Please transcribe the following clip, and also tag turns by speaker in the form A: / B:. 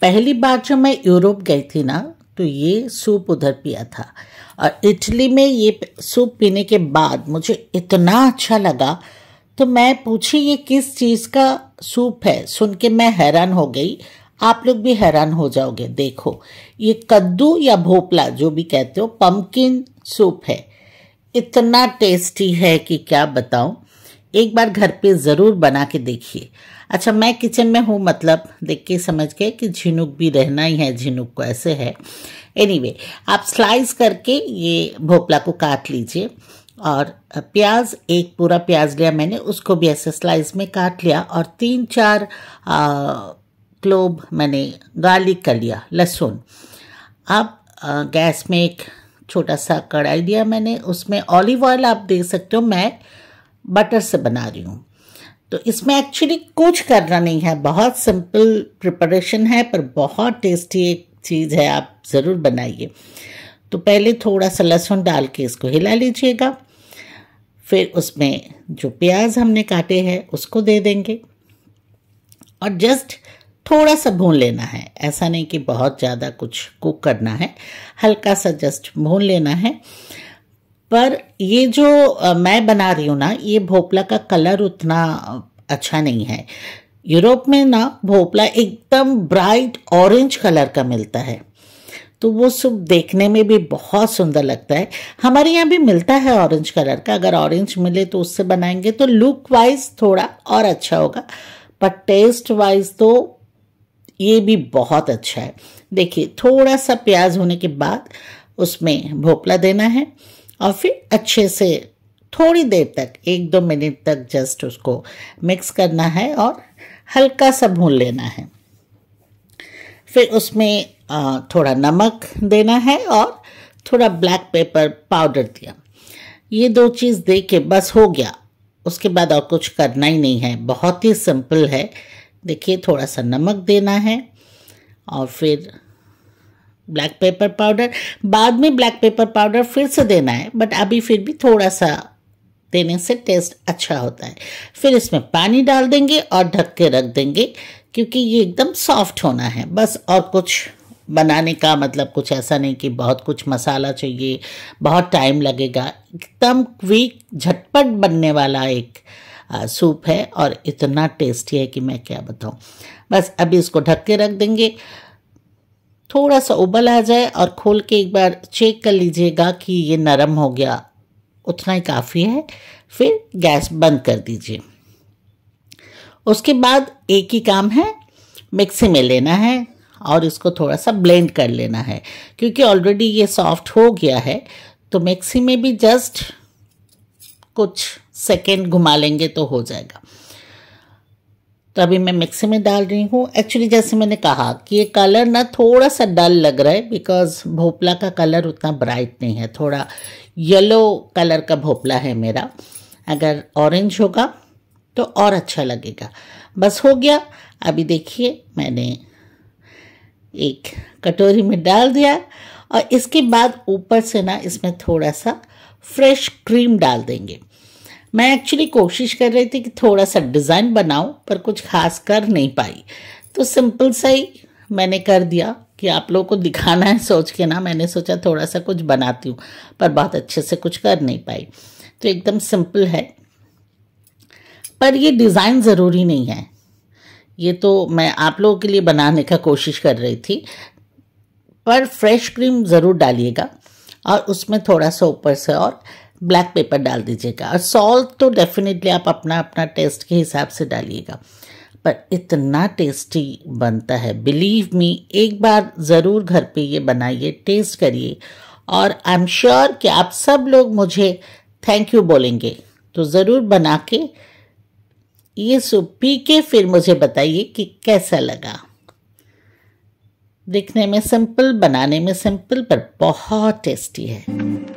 A: पहली बार जब मैं यूरोप गई थी ना तो ये सूप उधर पिया था और इटली में ये सूप पीने के बाद मुझे इतना अच्छा लगा तो मैं पूछी ये किस चीज़ का सूप है सुन के मैं हैरान हो गई आप लोग भी हैरान हो जाओगे देखो ये कद्दू या भोपला जो भी कहते हो पम्पकिन सूप है इतना टेस्टी है कि क्या बताऊं एक बार घर पे ज़रूर बना के देखिए अच्छा मैं किचन में हूँ मतलब देख के समझ गए कि झिनुक भी रहना ही है झिनुक को तो ऐसे है एनीवे anyway, आप स्लाइस करके ये भोपला को काट लीजिए और प्याज एक पूरा प्याज लिया मैंने उसको भी ऐसे स्लाइस में काट लिया और तीन चार क्लोब मैंने गार्लिक का लिया लहसुन अब गैस में एक छोटा सा कढ़ाई दिया मैंने उसमें ऑलिव ऑयल आप दे सकते हो मैं बटर से बना रही हूँ तो इसमें एक्चुअली कुछ करना नहीं है बहुत सिंपल प्रिपरेशन है पर बहुत टेस्टी एक चीज़ है आप ज़रूर बनाइए तो पहले थोड़ा सा लहसुन डाल के इसको हिला लीजिएगा फिर उसमें जो प्याज हमने काटे हैं उसको दे देंगे और जस्ट थोड़ा सा भून लेना है ऐसा नहीं कि बहुत ज़्यादा कुछ कुक करना है हल्का सा जस्ट भून लेना है पर ये जो मैं बना रही हूँ ना ये भोपला का कलर उतना अच्छा नहीं है यूरोप में ना भोपला एकदम ब्राइट ऑरेंज कलर का मिलता है तो वो सब देखने में भी बहुत सुंदर लगता है हमारे यहाँ भी मिलता है ऑरेंज कलर का अगर ऑरेंज मिले तो उससे बनाएंगे तो लुक वाइज थोड़ा और अच्छा होगा पर टेस्ट वाइज तो ये भी बहुत अच्छा है देखिए थोड़ा सा प्याज होने के बाद उसमें भोपला देना है और फिर अच्छे से थोड़ी देर तक एक दो मिनट तक जस्ट उसको मिक्स करना है और हल्का सा भून लेना है फिर उसमें थोड़ा नमक देना है और थोड़ा ब्लैक पेपर पाउडर दिया ये दो चीज़ दे के बस हो गया उसके बाद और कुछ करना ही नहीं है बहुत ही सिंपल है देखिए थोड़ा सा नमक देना है और फिर ब्लैक पेपर पाउडर बाद में ब्लैक पेपर पाउडर फिर से देना है बट अभी फिर भी थोड़ा सा देने से टेस्ट अच्छा होता है फिर इसमें पानी डाल देंगे और ढक के रख देंगे क्योंकि ये एकदम सॉफ्ट होना है बस और कुछ बनाने का मतलब कुछ ऐसा नहीं कि बहुत कुछ मसाला चाहिए बहुत टाइम लगेगा एकदम क्विक झटपट बनने वाला एक सूप है और इतना टेस्टी है कि मैं क्या बताऊँ बस अभी इसको ढक के रख देंगे थोड़ा सा उबल आ जाए और खोल के एक बार चेक कर लीजिएगा कि ये नरम हो गया उतना ही काफ़ी है फिर गैस बंद कर दीजिए उसके बाद एक ही काम है मिक्सी में लेना है और इसको थोड़ा सा ब्लेंड कर लेना है क्योंकि ऑलरेडी ये सॉफ्ट हो गया है तो मिक्सी में भी जस्ट कुछ सेकेंड घुमा लेंगे तो हो जाएगा तो अभी मैं मिक्सी में डाल रही हूँ एक्चुअली जैसे मैंने कहा कि ये कलर ना थोड़ा सा डल लग रहा है बिकॉज भोपला का कलर उतना ब्राइट नहीं है थोड़ा येलो कलर का भोपला है मेरा अगर ऑरेंज होगा तो और अच्छा लगेगा बस हो गया अभी देखिए मैंने एक कटोरी में डाल दिया और इसके बाद ऊपर से ना इसमें थोड़ा सा फ्रेश क्रीम डाल देंगे मैं एक्चुअली कोशिश कर रही थी कि थोड़ा सा डिज़ाइन बनाऊं पर कुछ खास कर नहीं पाई तो सिंपल सा ही मैंने कर दिया कि आप लोगों को दिखाना है सोच के ना मैंने सोचा थोड़ा सा कुछ बनाती हूँ पर बहुत अच्छे से कुछ कर नहीं पाई तो एकदम सिंपल है पर ये डिज़ाइन ज़रूरी नहीं है ये तो मैं आप लोगों के लिए बनाने का कोशिश कर रही थी पर फ्रेश क्रीम ज़रूर डालिएगा और उसमें थोड़ा सा ऊपर से और ब्लैक पेपर डाल दीजिएगा और सॉल्ट तो डेफिनेटली आप अपना अपना टेस्ट के हिसाब से डालिएगा पर इतना टेस्टी बनता है बिलीव मी एक बार ज़रूर घर पे ये बनाइए टेस्ट करिए और आई एम श्योर कि आप सब लोग मुझे थैंक यू बोलेंगे तो ज़रूर बना के ये सूप पी के फिर मुझे बताइए कि कैसा लगा दिखने में सिंपल बनाने में सिंपल पर बहुत टेस्टी है